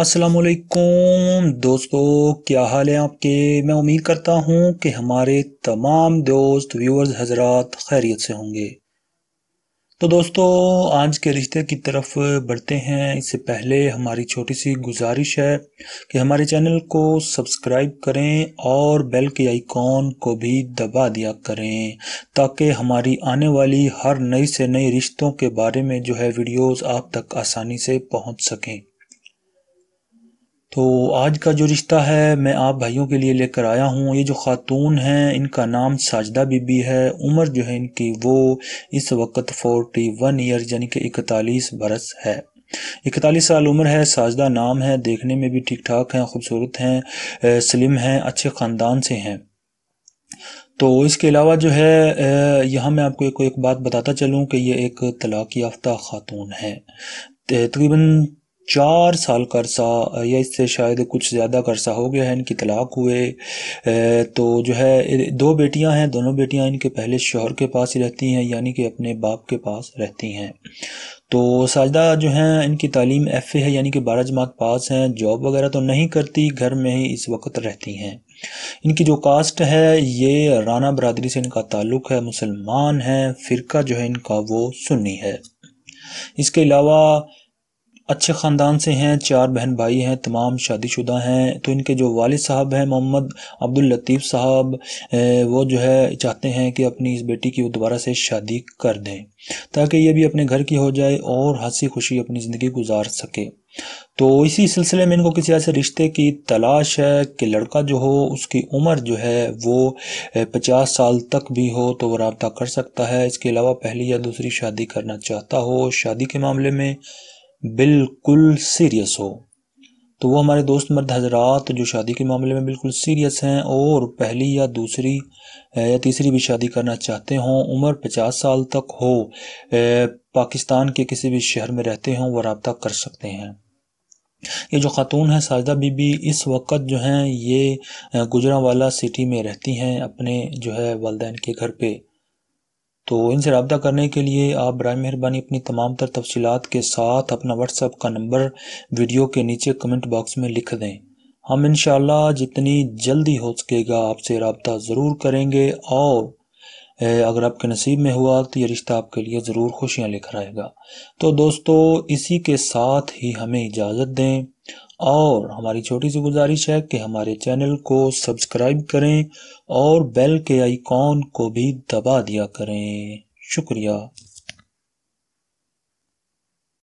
असलकुम दोस्तों क्या हाल है आपके मैं उम्मीद करता हूँ कि हमारे तमाम दोस्त व्यूअर्स हजरात खैरियत से होंगे तो दोस्तों आज के रिश्ते की तरफ बढ़ते हैं इससे पहले हमारी छोटी सी गुजारिश है कि हमारे चैनल को सब्सक्राइब करें और बेल के आइकॉन को भी दबा दिया करें ताकि हमारी आने वाली हर नई से नई रिश्तों के बारे में जो है वीडियोस आप तक आसानी से पहुंच सकें तो आज का जो रिश्ता है मैं आप भाइयों के लिए लेकर आया हूँ ये जो ख़ातून हैं इनका नाम साजदा बीबी है उम्र जो है इनकी वो इस वक्त फोर्टी वन ईयर यानी कि इकतालीस बरस है इकतालीस साल उम्र है साजदा नाम है देखने में भी ठीक ठाक हैं खूबसूरत हैं स्लिम हैं अच्छे ख़ानदान से हैं तो इसके अलावा जो है यहाँ मैं आपको एक, एक बात बताता चलूँ कि ये एक तलाक़ याफ्ता ख़ातून है तकरीबन चार साल का अरसा या इससे शायद कुछ ज़्यादा का अरसा हो गया है इनकी तलाक हुए तो जो है दो बेटियां हैं दोनों बेटियां इनके पहले शोहर के पास ही रहती हैं यानी कि अपने बाप के पास रहती हैं तो साजदा जो हैं इनकी तालीम एफ़ है यानी कि बारह जमात पास हैं जॉब वगैरह तो नहीं करती घर में ही इस वक्त रहती हैं इनकी जो कास्ट है ये राना बरदरी से इनका ताल्लुक़ है मुसलमान हैं फ़िरका जो है इनका वो सुन्नी है इसके अलावा अच्छे ख़ानदान से हैं चार बहन भाई हैं तमाम शादीशुदा हैं तो इनके जो वाल साहब हैं मोहम्मद अब्दुल लतीफ़ साहब वो जो है चाहते हैं कि अपनी इस बेटी की वो दोबारा से शादी कर दें ताकि ये भी अपने घर की हो जाए और हंसी खुशी अपनी ज़िंदगी गुजार सके तो इसी सिलसिले में इनको किसी ऐसे रिश्ते की तलाश है कि लड़का जो हो उसकी उम्र जो है वो पचास साल तक भी हो तो वो रबता कर सकता है इसके अलावा पहली या दूसरी शादी करना चाहता हो शादी के मामले में बिल्कुल सीरियस हो तो वो हमारे दोस्त मर्द हजरात जो शादी के मामले में बिल्कुल सीरियस हैं और पहली या दूसरी या तीसरी भी शादी करना चाहते हों उम्र पचास साल तक हो पाकिस्तान के किसी भी शहर में रहते हों वह रबता कर सकते हैं ये जो खातून हैं साजदा बीबी इस वक्त जो हैं ये गुजरा वाला सिटी में रहती हैं अपने जो है वालदेन के घर पे तो इनसे रबता करने के लिए आप बर मेहरबानी अपनी तमाम तर तफसीत के साथ अपना व्हाट्सअप का नंबर वीडियो के नीचे कमेंट बॉक्स में लिख दें हम इन जितनी जल्दी हो सकेगा आपसे रबता ज़रूर करेंगे और अगर आपके नसीब में हुआ तो ये रिश्ता आपके लिए ज़रूर खुशियाँ लेकर आएगा तो दोस्तों इसी के साथ ही हमें इजाज़त दें और हमारी छोटी सी गुजारिश है कि हमारे चैनल को सब्सक्राइब करें और बेल के आइकॉन को भी दबा दिया करें शुक्रिया